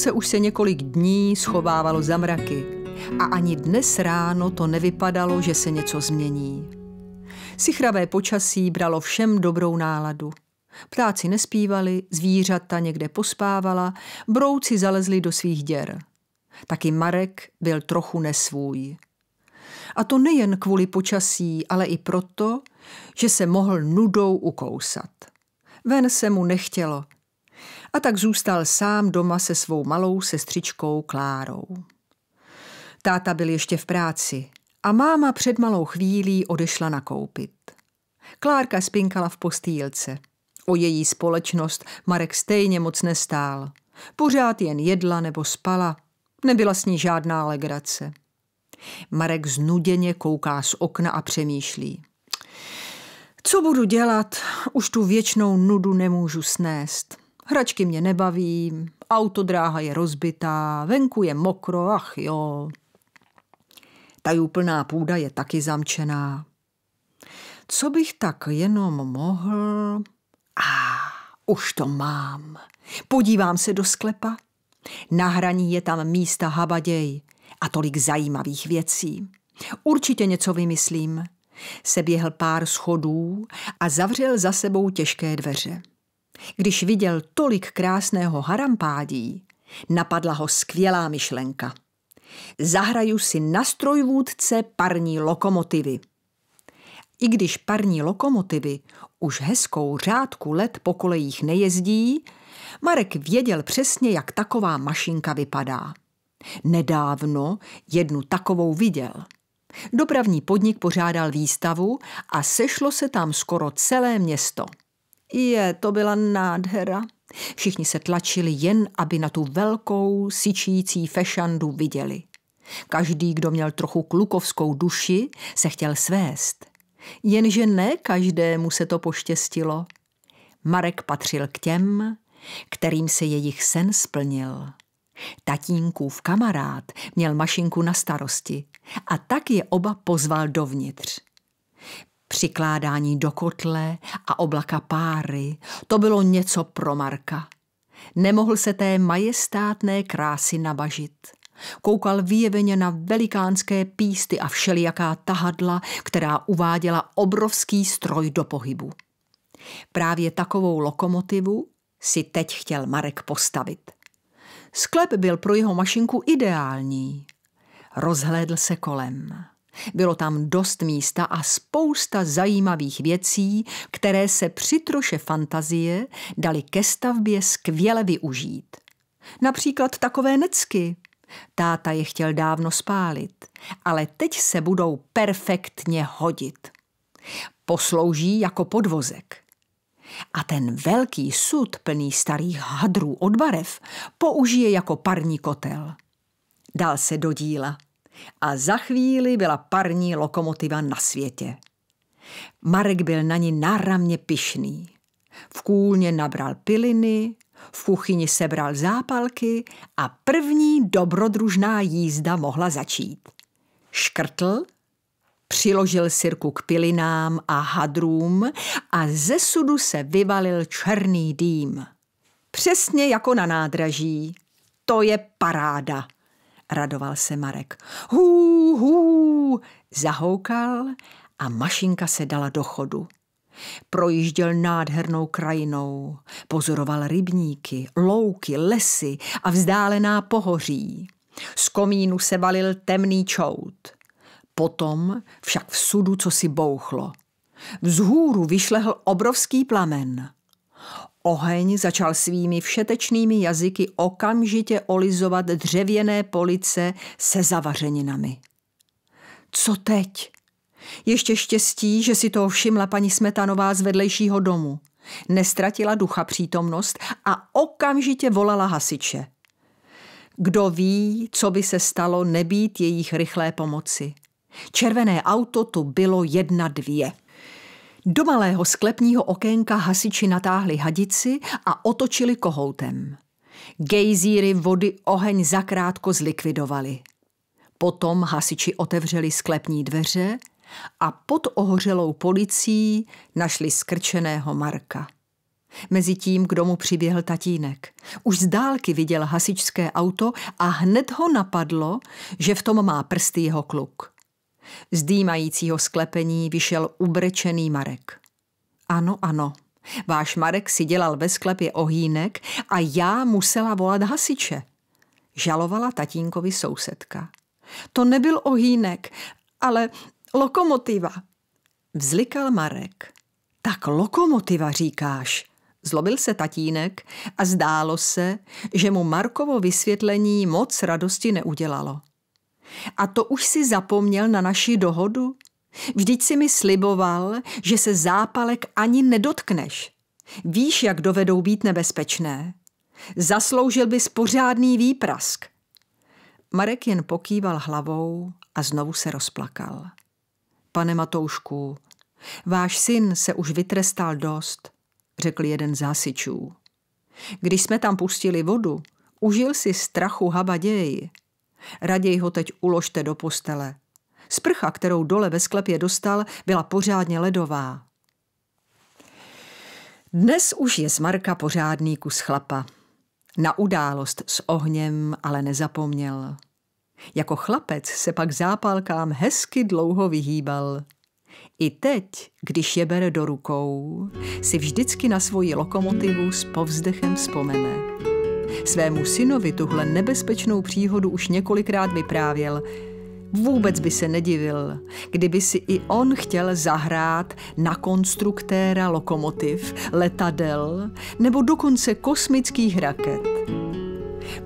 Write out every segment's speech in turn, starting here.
Slunce už se několik dní schovávalo za mraky a ani dnes ráno to nevypadalo, že se něco změní. Sichravé počasí bralo všem dobrou náladu. Ptáci nespívali, zvířata někde pospávala, brouci zalezli do svých děr. Taky Marek byl trochu nesvůj. A to nejen kvůli počasí, ale i proto, že se mohl nudou ukousat. Ven se mu nechtělo – a tak zůstal sám doma se svou malou sestřičkou Klárou. Táta byl ještě v práci a máma před malou chvílí odešla nakoupit. Klárka spinkala v postýlce. O její společnost Marek stejně moc nestál. Pořád jen jedla nebo spala. Nebyla s ní žádná legrace. Marek znuděně kouká z okna a přemýšlí. Co budu dělat? Už tu věčnou nudu nemůžu snést hračky mě nebaví, autodráha je rozbitá, venku je mokro, ach jo. ta úplná půda je taky zamčená. Co bych tak jenom mohl... A ah, už to mám. Podívám se do sklepa. Na hraní je tam místa habaděj a tolik zajímavých věcí. Určitě něco vymyslím. Seběhl pár schodů a zavřel za sebou těžké dveře. Když viděl tolik krásného harampádí, napadla ho skvělá myšlenka. Zahraju si na strojvůdce parní lokomotivy. I když parní lokomotivy už hezkou řádku let po kolejích nejezdí, Marek věděl přesně, jak taková mašinka vypadá. Nedávno jednu takovou viděl. Dopravní podnik pořádal výstavu a sešlo se tam skoro celé město – je, to byla nádhera. Všichni se tlačili jen, aby na tu velkou, syčící fešandu viděli. Každý, kdo měl trochu klukovskou duši, se chtěl svést. Jenže ne každému se to poštěstilo. Marek patřil k těm, kterým se jejich sen splnil. Tatínkův kamarád měl mašinku na starosti a tak je oba pozval dovnitř. Přikládání do kotle a oblaka páry, to bylo něco pro Marka. Nemohl se té majestátné krásy nabažit. Koukal výjeveně na velikánské písty a všelijaká tahadla, která uváděla obrovský stroj do pohybu. Právě takovou lokomotivu si teď chtěl Marek postavit. Sklep byl pro jeho mašinku ideální. Rozhlédl se kolem. Bylo tam dost místa a spousta zajímavých věcí, které se při troše fantazie dali ke stavbě skvěle využít. Například takové necky. Táta je chtěl dávno spálit, ale teď se budou perfektně hodit. Poslouží jako podvozek. A ten velký sud plný starých hadrů od barev použije jako parní kotel. Dal se do díla. A za chvíli byla parní lokomotiva na světě. Marek byl na ní náramně pišný. V kůlně nabral piliny, v kuchyni sebral zápalky a první dobrodružná jízda mohla začít. Škrtl, přiložil sirku k pilinám a hadrům a ze sudu se vyvalil černý dým. Přesně jako na nádraží. To je paráda, radoval se Marek. Hů, hů, zahoukal a mašinka se dala do chodu. Projížděl nádhernou krajinou, pozoroval rybníky, louky, lesy a vzdálená pohoří. Z komínu se valil temný čout. Potom však v sudu co si bouchlo. Vzhůru vyšlehl obrovský plamen – Oheň začal svými všetečnými jazyky okamžitě olizovat dřevěné police se zavařeninami. Co teď? Ještě štěstí, že si toho všimla paní Smetanová z vedlejšího domu. Nestratila ducha přítomnost a okamžitě volala hasiče. Kdo ví, co by se stalo nebýt jejich rychlé pomoci. Červené auto tu bylo jedna dvě. Do malého sklepního okénka hasiči natáhli hadici a otočili kohoutem. Gejzíry vody oheň zakrátko zlikvidovali. Potom hasiči otevřeli sklepní dveře a pod ohořelou policií našli skrčeného Marka. Mezitím k domu přiběhl tatínek. Už z dálky viděl hasičské auto a hned ho napadlo, že v tom má prsty jeho kluk. Z dýmajícího sklepení vyšel ubrečený Marek. Ano, ano, váš Marek si dělal ve sklepě ohýnek a já musela volat hasiče. Žalovala tatínkovi sousedka. To nebyl ohýnek, ale lokomotiva. Vzlikal Marek. Tak lokomotiva říkáš, Zlobil se tatínek a zdálo se, že mu Markovo vysvětlení moc radosti neudělalo. A to už si zapomněl na naši dohodu? Vždyť si mi sliboval, že se zápalek ani nedotkneš. Víš, jak dovedou být nebezpečné. Zasloužil bys pořádný výprask. Marek jen pokýval hlavou a znovu se rozplakal. Pane Matoušku, váš syn se už vytrestal dost, řekl jeden z hasičů. Když jsme tam pustili vodu, užil si strachu habaději, Raději ho teď uložte do postele. Sprcha, kterou dole ve sklepě dostal, byla pořádně ledová. Dnes už je z Marka pořádný kus chlapa. Na událost s ohněm ale nezapomněl. Jako chlapec se pak zápalkám hezky dlouho vyhýbal. I teď, když je bere do rukou, si vždycky na svoji lokomotivu s povzdechem vzpomene. Svému synovi tuhle nebezpečnou příhodu už několikrát vyprávěl. Vůbec by se nedivil, kdyby si i on chtěl zahrát na konstruktéra lokomotiv, letadel nebo dokonce kosmických raket.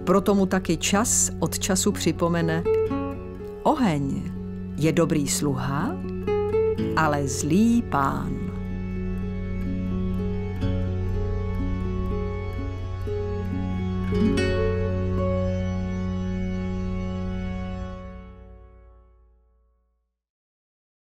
Proto mu taky čas od času připomene Oheň je dobrý sluha, ale zlý pán.